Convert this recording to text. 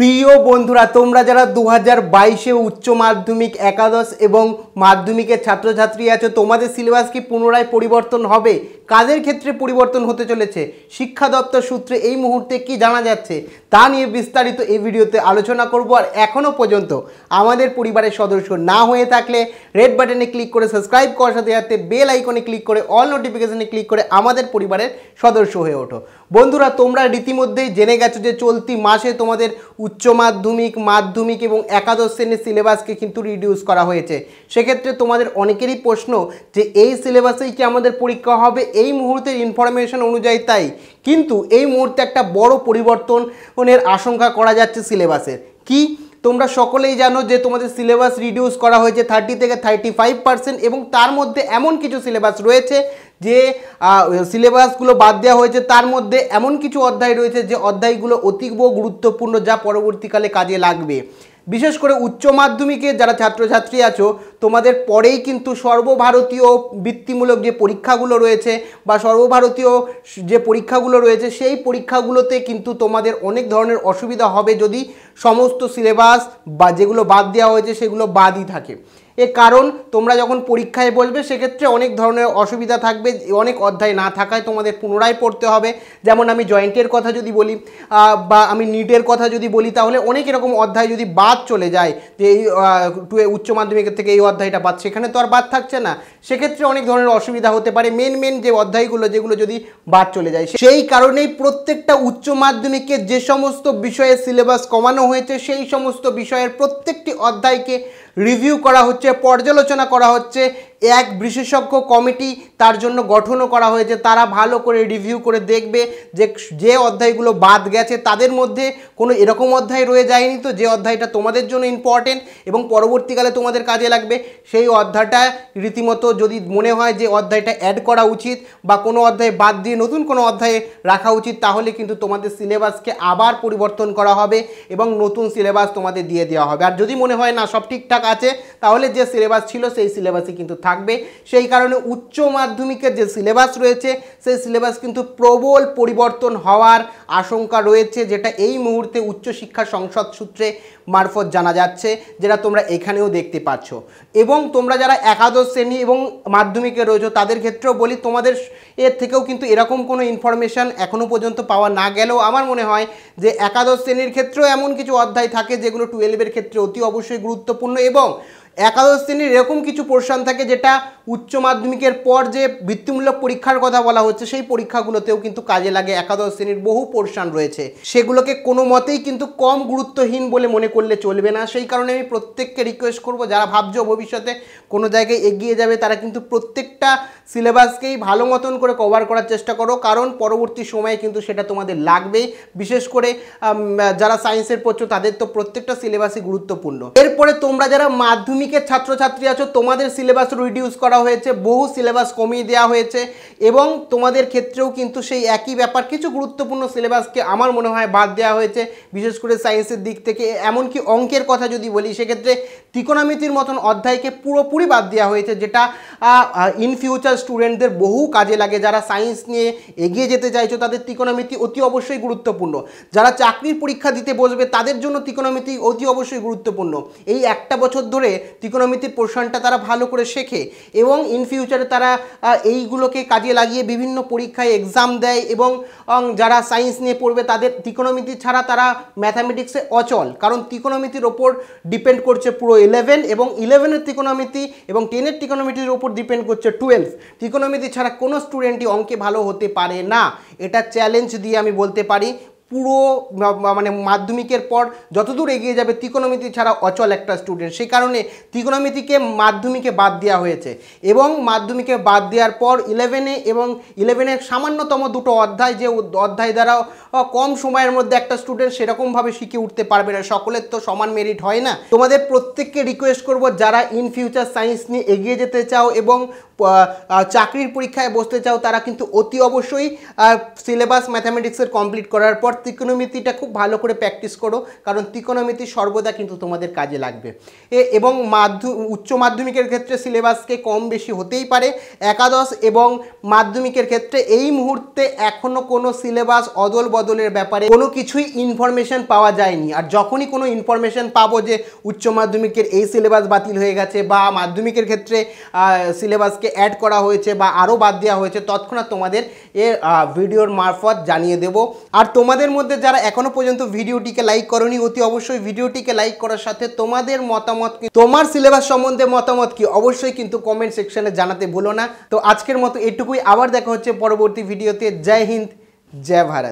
প্রিয় বন্ধুরা তোমরা যারা দু হাজার বাইশে উচ্চ মাধ্যমিক একাদশ এবং মাধ্যমিকের ছাত্রছাত্রী আছো তোমাদের সিলেবাস কি পুনরায় পরিবর্তন হবে কাদের ক্ষেত্রে পরিবর্তন হতে চলেছে শিক্ষা দপ্তর সূত্রে এই মুহূর্তে কি জানা যাচ্ছে তা নিয়ে বিস্তারিত এই ভিডিওতে আলোচনা করব আর এখনও পর্যন্ত আমাদের পরিবারের সদস্য না হয়ে থাকলে রেড বাটনে ক্লিক করে সাবস্ক্রাইব করার সাথে সাথে বেল আইকনে ক্লিক করে অল নোটিফিকেশানে ক্লিক করে আমাদের পরিবারের সদস্য হয়ে ওঠো বন্ধুরা তোমরা রীতিমধ্যেই জেনে গেছো যে চলতি মাসে তোমাদের উচ্চ মাধ্যমিক মাধ্যমিক এবং একাদশ শ্রেণীর সিলেবাসকে কিন্তু রিডিউস করা হয়েছে সেক্ষেত্রে তোমাদের অনেকেরই প্রশ্ন যে এই সিলেবাসেই কি আমাদের পরীক্ষা হবে এই মুহূর্তের ইনফরমেশন অনুযায়ী তাই কিন্তু এই মুহূর্তে একটা বড় পরিবর্তনের আশঙ্কা করা যাচ্ছে সিলেবাসের কি তোমরা সকলেই জানো যে তোমাদের সিলেবাস রিডিউস করা হয়েছে থার্টি থেকে থার্টি ফাইভ পার্সেন্ট এবং তার মধ্যে এমন কিছু সিলেবাস রয়েছে যে সিলেবাসগুলো বাদ দেওয়া হয়েছে তার মধ্যে এমন কিছু অধ্যায় রয়েছে যে অধ্যায়গুলো অতীব গুরুত্বপূর্ণ যা পরবর্তীকালে কাজে লাগবে বিশেষ করে উচ্চ মাধ্যমিকে যারা ছাত্রছাত্রী আছো তোমাদের পরেই কিন্তু সর্বভারতীয় বৃত্তিমূলক যে পরীক্ষাগুলো রয়েছে বা সর্বভারতীয় যে পরীক্ষাগুলো রয়েছে সেই পরীক্ষাগুলোতে কিন্তু তোমাদের অনেক ধরনের অসুবিধা হবে যদি সমস্ত সিলেবাস বা যেগুলো বাদ দেওয়া হয়েছে সেগুলো বাদই থাকে এ কারণ তোমরা যখন পরীক্ষায় বলবে সেক্ষেত্রে অনেক ধরনের অসুবিধা থাকবে অনেক অধ্যায় না থাকায় তোমাদের পুনরায় পড়তে হবে যেমন আমি জয়েন্টের কথা যদি বলি বা আমি নিটের কথা যদি বলি তাহলে অনেক এরকম অধ্যায় যদি বাদ চলে যায় যে এই উচ্চ মাধ্যমিকের থেকে এই অধ্যায়টা বাদ সেখানে তো আর বাদ থাকছে না সেক্ষেত্রে অনেক ধরনের অসুবিধা হতে পারে মেন মেন যে অধ্যায়গুলো যেগুলো যদি বাদ চলে যায় সেই কারণেই প্রত্যেকটা উচ্চ মাধ্যমিকে যে সমস্ত বিষয়ে সিলেবাস কমানো হয়েছে সেই সমস্ত বিষয়ের প্রত্যেকটি অধ্যায়কে রিভিউ করা হচ্ছে পর্যালোচনা করা হচ্ছে এক বিশেষজ্ঞ কমিটি তার জন্য গঠনও করা হয়েছে তারা ভালো করে রিভিউ করে দেখবে যে যে অধ্যায়গুলো বাদ গেছে তাদের মধ্যে কোনো এরকম অধ্যায় রয়ে যায়নি তো যে অধ্যায়টা তোমাদের জন্য ইম্পর্টেন্ট এবং পরবর্তীকালে তোমাদের কাজে লাগবে সেই অধ্যায়টা রীতিমতো যদি মনে হয় যে অধ্যায়টা অ্যাড করা উচিত বা কোনো অধ্যায় বাদ দিয়ে নতুন কোনো অধ্যায়ে রাখা উচিত তাহলে কিন্তু তোমাদের সিলেবাসকে আবার পরিবর্তন করা হবে এবং নতুন সিলেবাস তোমাদের দিয়ে দেওয়া হবে আর যদি মনে হয় না সব ঠিকঠাক আছে তাহলে যে যে সিলেবাস ছিল সেই সিলেবাসই কিন্তু থাকবে সেই কারণে উচ্চ মাধ্যমিকের যে সিলেবাস রয়েছে সেই সিলেবাস কিন্তু প্রবল পরিবর্তন হওয়ার আশঙ্কা রয়েছে যেটা এই মুহূর্তে উচ্চশিক্ষা সংসদ সূত্রে মারফত জানা যাচ্ছে যেটা তোমরা এখানেও দেখতে পাচ্ছ এবং তোমরা যারা একাদশ শ্রেণী এবং মাধ্যমিকে রয়েছো তাদের ক্ষেত্রেও বলি তোমাদের এর থেকেও কিন্তু এরকম কোনো ইনফরমেশান এখনও পর্যন্ত পাওয়া না গেলেও আমার মনে হয় যে একাদশ শ্রেণীর ক্ষেত্রেও এমন কিছু অধ্যায় থাকে যেগুলো টুয়েলভের ক্ষেত্রে অতি অবশ্যই গুরুত্বপূর্ণ এবং একাদশ শ্রেণীর এরকম কিছু পোর্শন থাকে যেটা উচ্চ মাধ্যমিকের পর যে বৃত্তিমূলক পরীক্ষার কথা বলা হচ্ছে সেই পরীক্ষাগুলোতেও কিন্তু কাজে লাগে একাদশ শ্রেণীর বহু পোর্শন রয়েছে সেগুলোকে কোনো মতেই কিন্তু কম গুরুত্বহীন বলে মনে করলে চলবে না সেই কারণে আমি প্রত্যেককে রিকোয়েস্ট করব যারা ভাবছ ভবিষ্যতে কোনো জায়গায় এগিয়ে যাবে তারা কিন্তু প্রত্যেকটা সিলেবাসকেই ভালো মতন করে কভার করার চেষ্টা করো কারণ পরবর্তী সময়ে কিন্তু সেটা তোমাদের লাগবেই বিশেষ করে যারা সায়েন্সের পড়ছো তাদের তো প্রত্যেকটা সিলেবাসই গুরুত্বপূর্ণ এরপরে তোমরা যারা মাধ্যমিক মাধ্যমিকের ছাত্রছাত্রী আছো তোমাদের সিলেবাস রিডিউস করা হয়েছে বহু সিলেবাস কমিয়ে দেওয়া হয়েছে এবং তোমাদের ক্ষেত্রেও কিন্তু সেই একই ব্যাপার কিছু গুরুত্বপূর্ণ সিলেবাসকে আমার মনে হয় বাদ দেওয়া হয়েছে বিশেষ করে সায়েন্সের দিক থেকে এমনকি অঙ্কের কথা যদি বলি সেক্ষেত্রে ত্রিকোণামিতির মতন অধ্যায়কে পুরোপুরি বাদ দেওয়া হয়েছে যেটা ইন ফিউচার স্টুডেন্টদের বহু কাজে লাগে যারা সায়েন্স নিয়ে এগিয়ে যেতে চাইছো তাদের ত্রিকোণামিতি অতি অবশ্যই গুরুত্বপূর্ণ যারা চাকরির পরীক্ষা দিতে বসবে তাদের জন্য ত্রিকোণামিতি অতি অবশ্যই গুরুত্বপূর্ণ এই একটা বছর ধরে ত্রিকোণামিতির পোর্শনটা তারা ভালো করে শেখে এবং ইন ফিউচারে তারা এইগুলোকে কাজে লাগিয়ে বিভিন্ন পরীক্ষায় এক্সাম দেয় এবং যারা সায়েন্স নিয়ে পড়বে তাদের ত্রিকোণমিতি ছাড়া তারা ম্যাথামেটিক্সে অচল কারণ ত্রিকোণমিতির ওপর ডিপেন্ড করছে পুরো ইলেভেন এবং ইলেভেনের ত্রিকোণমিতি এবং টেনের ত্রিকোণমিতির উপর ডিপেন্ড করছে টুয়েলভ ত্রিকোণমিতি ছাড়া কোনো স্টুডেন্টই অঙ্কে ভালো হতে পারে না এটা চ্যালেঞ্জ দিয়ে আমি বলতে পারি পুরো মানে মাধ্যমিকের পর যতদূর এগিয়ে যাবে ত্রিকোণমিতি ছাড়া অচল একটা স্টুডেন্ট সেই কারণে ত্রিকোণমিতিকে মাধ্যমিকে বাদ দেওয়া হয়েছে এবং মাধ্যমিকে বাদ দেওয়ার পর ইলেভেনে এবং ইলেভেনের সামান্যতম দুটো অধ্যায় যে অধ্যায় দ্বারা কম সময়ের মধ্যে একটা স্টুডেন্ট সেরকমভাবে শিখে উঠতে পারবে না সকলের তো সমান মেরিট হয় না তোমাদের প্রত্যেককে রিকোয়েস্ট করব যারা ইন ফিউচার সায়েন্স নিয়ে এগিয়ে যেতে চাও এবং চাকরির পরীক্ষায় বসতে চাও তারা কিন্তু অতি অবশ্যই সিলেবাস ম্যাথামেটিক্সের কমপ্লিট করার পর ত্রিকোণমিতিটা খুব ভালো করে প্র্যাকটিস করো কারণ ত্রিকোণমিতি সর্বদা কিন্তু তোমাদের কাজে লাগবে এবং মাধ্য উচ্চ মাধ্যমিকের ক্ষেত্রে সিলেবাসকে কম বেশি হতেই পারে একাদশ এবং মাধ্যমিকের ক্ষেত্রে এই মুহূর্তে এখনও কোনো সিলেবাস অদল বদলের ব্যাপারে কোনো কিছুই ইনফরমেশান পাওয়া যায়নি আর যখনই কোনো ইনফরমেশন পাবো যে উচ্চ মাধ্যমিকের এই সিলেবাস বাতিল হয়ে গেছে বা মাধ্যমিকের ক্ষেত্রে সিলেবাসকে অ্যাড করা হয়েছে বা আরও বাদ দেওয়া হয়েছে তৎক্ষণাৎ তোমাদের এ ভিডিওর মারফত জানিয়ে দেব আর তোমাদের মধ্যে যারা এখনও পর্যন্ত ভিডিওটিকে লাইক করনি অতি অবশ্যই ভিডিওটিকে লাইক করার সাথে তোমাদের মতামত তোমার সিলেবাস সম্বন্ধে মতামত কি অবশ্যই কিন্তু কমেন্ট সেকশনে জানাতে ভুলো না তো আজকের মতো এটুকুই আবার দেখা হচ্ছে পরবর্তী ভিডিওতে জয় হিন্দ জয় ভারত